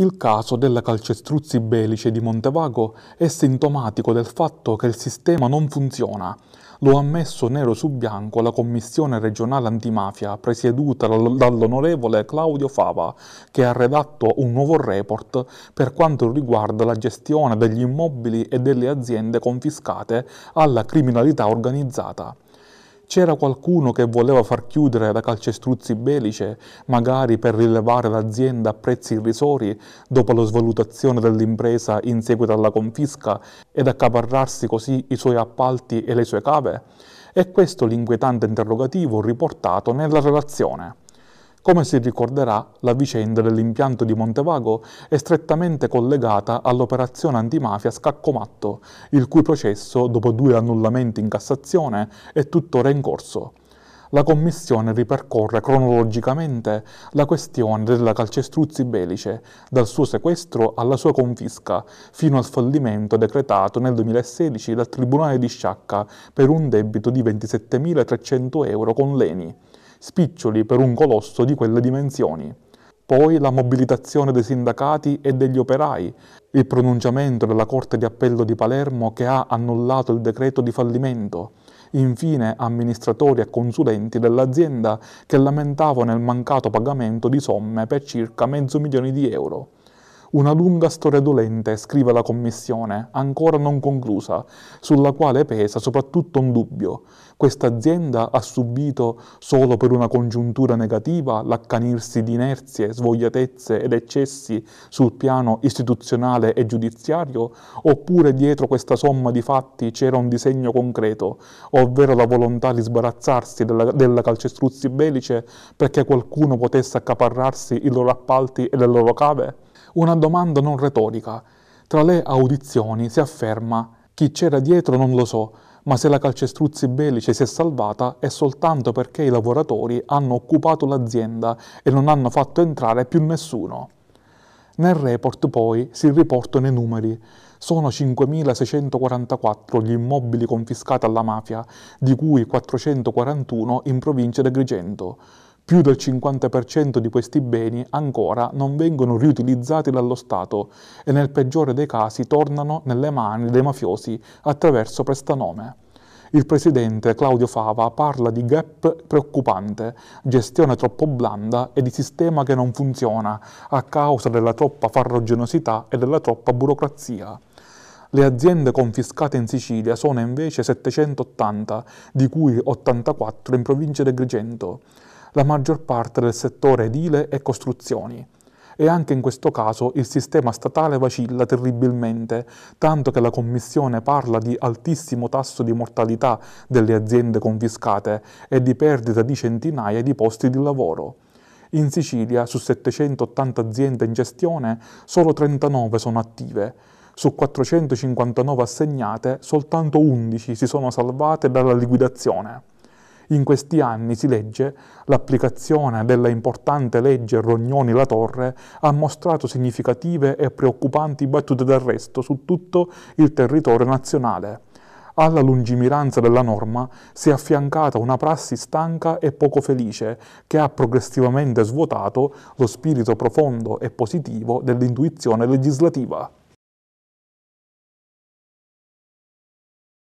Il caso della calcestruzzi belice di Montevago è sintomatico del fatto che il sistema non funziona. Lo ha ammesso nero su bianco la Commissione regionale antimafia presieduta dall'onorevole Claudio Fava, che ha redatto un nuovo report per quanto riguarda la gestione degli immobili e delle aziende confiscate alla criminalità organizzata. C'era qualcuno che voleva far chiudere la calcestruzzi belice, magari per rilevare l'azienda a prezzi irrisori dopo la svalutazione dell'impresa in seguito alla confisca ed accaparrarsi così i suoi appalti e le sue cave? È questo l'inquietante interrogativo riportato nella relazione. Come si ricorderà, la vicenda dell'impianto di Montevago è strettamente collegata all'operazione antimafia Scaccomatto, il cui processo, dopo due annullamenti in Cassazione, è tuttora in corso. La Commissione ripercorre cronologicamente la questione della calcestruzzi Belice, dal suo sequestro alla sua confisca, fino al fallimento decretato nel 2016 dal Tribunale di Sciacca per un debito di 27.300 euro con Leni spiccioli per un colosso di quelle dimensioni. Poi la mobilitazione dei sindacati e degli operai, il pronunciamento della Corte di Appello di Palermo che ha annullato il decreto di fallimento, infine amministratori e consulenti dell'azienda che lamentavano il mancato pagamento di somme per circa mezzo milione di euro. Una lunga storia dolente, scrive la Commissione, ancora non conclusa, sulla quale pesa soprattutto un dubbio. Questa azienda ha subito, solo per una congiuntura negativa, l'accanirsi di inerzie, svogliatezze ed eccessi sul piano istituzionale e giudiziario, oppure dietro questa somma di fatti c'era un disegno concreto, ovvero la volontà di sbarazzarsi della, della calcestruzzi bellice perché qualcuno potesse accaparrarsi i loro appalti e le loro cave? una domanda non retorica. Tra le audizioni si afferma chi c'era dietro non lo so, ma se la calcestruzzi bellice si è salvata è soltanto perché i lavoratori hanno occupato l'azienda e non hanno fatto entrare più nessuno. Nel report poi si riportano i numeri. Sono 5.644 gli immobili confiscati alla mafia, di cui 441 in provincia di Agrigento. Più del 50% di questi beni ancora non vengono riutilizzati dallo Stato e nel peggiore dei casi tornano nelle mani dei mafiosi attraverso prestanome. Il presidente Claudio Fava parla di gap preoccupante, gestione troppo blanda e di sistema che non funziona a causa della troppa farrogenosità e della troppa burocrazia. Le aziende confiscate in Sicilia sono invece 780, di cui 84 in provincia di Grigento la maggior parte del settore edile e costruzioni. E anche in questo caso il sistema statale vacilla terribilmente, tanto che la Commissione parla di altissimo tasso di mortalità delle aziende confiscate e di perdita di centinaia di posti di lavoro. In Sicilia, su 780 aziende in gestione, solo 39 sono attive. Su 459 assegnate, soltanto 11 si sono salvate dalla liquidazione in questi anni, si legge, l'applicazione della importante legge Rognoni-La Torre ha mostrato significative e preoccupanti battute d'arresto su tutto il territorio nazionale. Alla lungimiranza della norma si è affiancata una prassi stanca e poco felice che ha progressivamente svuotato lo spirito profondo e positivo dell'intuizione legislativa.